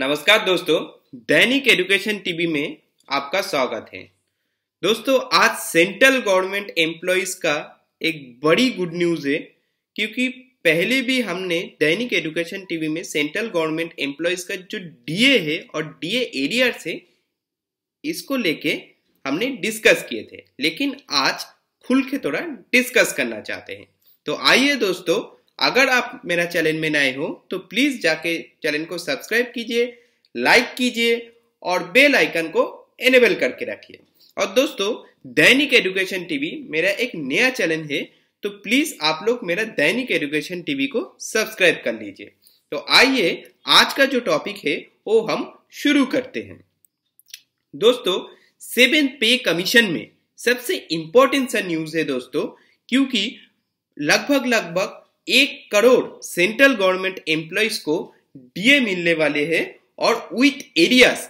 नमस्कार दोस्तों दैनिक एजुकेशन टीवी में आपका स्वागत है दोस्तों आज सेंट्रल गवर्नमेंट एम्प्लॉयज का एक बड़ी गुड न्यूज है क्योंकि पहले भी हमने दैनिक एजुकेशन टीवी में सेंट्रल गवर्नमेंट एम्प्लॉयज का जो डीए है और डीए एरिया है इसको लेके हमने डिस्कस किए थे लेकिन आज खुल के थोड़ा डिस्कस करना चाहते हैं तो आइए दोस्तों अगर आप मेरा चैनल में नए हो तो प्लीज़ जाके चैनल को सब्सक्राइब कीजिए लाइक कीजिए और बेल आइकन को एनेबल करके रखिए और दोस्तों दैनिक एजुकेशन टीवी मेरा एक नया चैनल है तो प्लीज़ आप लोग मेरा दैनिक एजुकेशन टीवी को सब्सक्राइब कर लीजिए तो आइए आज का जो टॉपिक है वो हम शुरू करते हैं दोस्तों सेवन पे कमीशन में सबसे इंपॉर्टेंट सा न्यूज़ है दोस्तों क्योंकि लगभग लगभग एक करोड़ सेंट्रल गवर्नमेंट एम्प्लॉयज को डीए मिलने वाले हैं और विथ एरियाज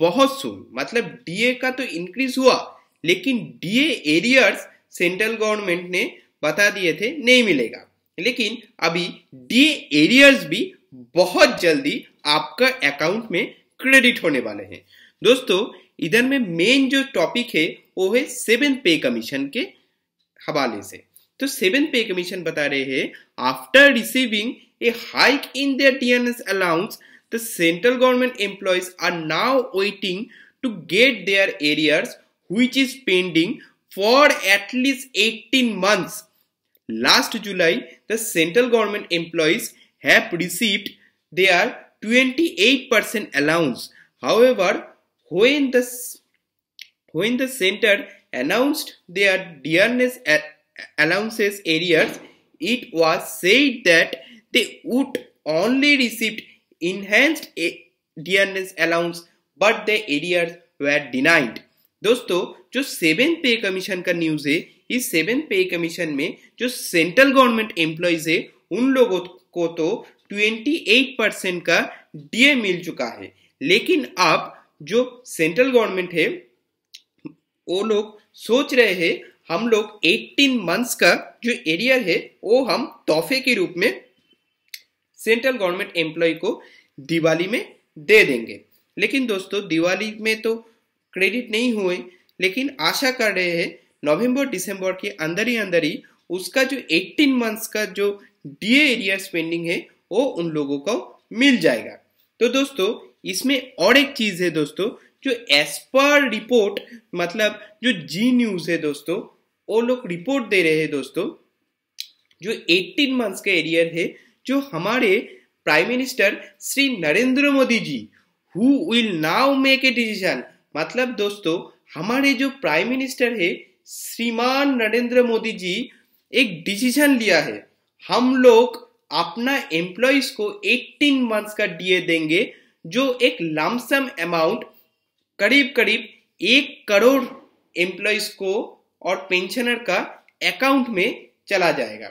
बहुत सुन मतलब डीए का तो इंक्रीज हुआ लेकिन डीए एरियर्स सेंट्रल गवर्नमेंट ने बता दिए थे नहीं मिलेगा लेकिन अभी डीए एरियर्स भी बहुत जल्दी आपका अकाउंट में क्रेडिट होने वाले हैं दोस्तों इधर में मेन जो टॉपिक है वो है सेवन पे कमीशन के हवाले से तो seven पे कमीशन बता रहे हैं after receiving a hike in their TNS allowance the central government employees are now waiting to get their arrears which is pending for at least 18 months. Last July, the central government employees have received their 28% allowance. However, when the, when the center announced their dearness allowances arrears, it was said that they would only receive enhanced dearness allowance but the arrears were denied दोस्तों जो seven पे commission का news है इस seven पे commission में जो central government employees है उन लोगों को तो 28 परसेंट का डीए मिल चुका है लेकिन अब जो सेंट्रल गवर्नमेंट है वो लोग सोच रहे हैं हम लोग 18 मंथ्स का जो एरियर है वो हम तोहफे के रूप में सेंट्रल गवर्नमेंट एम्प्लॉय को दिवाली में दे देंगे लेकिन दोस्तों दिवाली में तो क्रेडिट नहीं हुए लेकिन आशा कर रहे हैं नवंबर दिसंबर के अंदर ही अंदर ही उसका जो 18 मंथ्स का जो डीए एरिया स्पेंडिंग है वो उन लोगों को मिल जाएगा तो दोस्तों इसमें और एक चीज़ है दोस्तों जो एस पर रिपोर्ट मतलब जो जी न्यूज़ है दोस्तों वो लोग रिपोर्ट दे रहे हैं दोस्तों जो 18 मंथ्स का एरियर है जो हमारे prime minister Shri Narendra Modi ji who will now make a decision मतलब दोस्तों हमारे जो प्राइम मिनिस्टर है श्रीमान नरेंद्र मोदी जी एक डिसीजन लिया है हम लोग अपना एम्प्लॉयज को 18 मंथ्स का डीए देंगे जो एक लमसम अमाउंट करीब करीब एक करोड़ एम्प्लॉयज को और पेंशनर का अकाउंट में चला जाएगा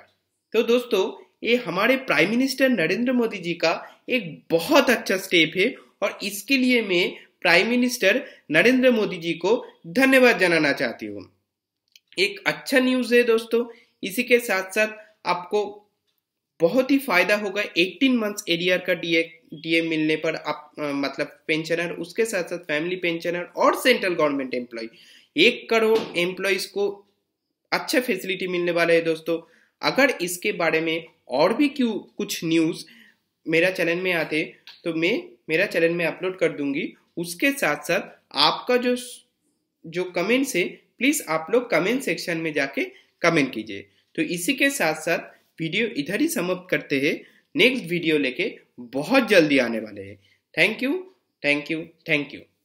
तो दोस्तों ये हमारे प्राइम मिनिस्टर नरेंद्र मोदी जी का एक बहुत अच्छा स्टेप है और इसके लिए मैं प्राइम मिनिस्टर नरेंद्र मोदी जी को धन्यवाद जनाना चाहती हूँ एक अच्छा न्यूज है दोस्तों इसी के साथ साथ आपको बहुत ही फायदा होगा 18 मंथ्स एडीआर का डीए डीए मिलने पर आप आ, मतलब पेंशनर उसके साथ साथ फैमिली पेंशनर और सेंट्रल गवर्नमेंट एम्प्लॉय एक करोड़ एम्प्लॉयज को अच्छे फैसिलिटी मिलने वाला है दोस्तों अगर इसके बारे में और भी क्यों कुछ न्यूज़ मेरा चैनल में आते तो मैं मेरा चैनल में अपलोड कर दूंगी उसके साथ साथ आपका जो जो कमेंट्स है प्लीज़ आप लोग कमेंट सेक्शन में जाके कमेंट कीजिए तो इसी के साथ साथ वीडियो इधर ही समाप्त करते हैं नेक्स्ट वीडियो लेके बहुत जल्दी आने वाले हैं thank you thank you thank you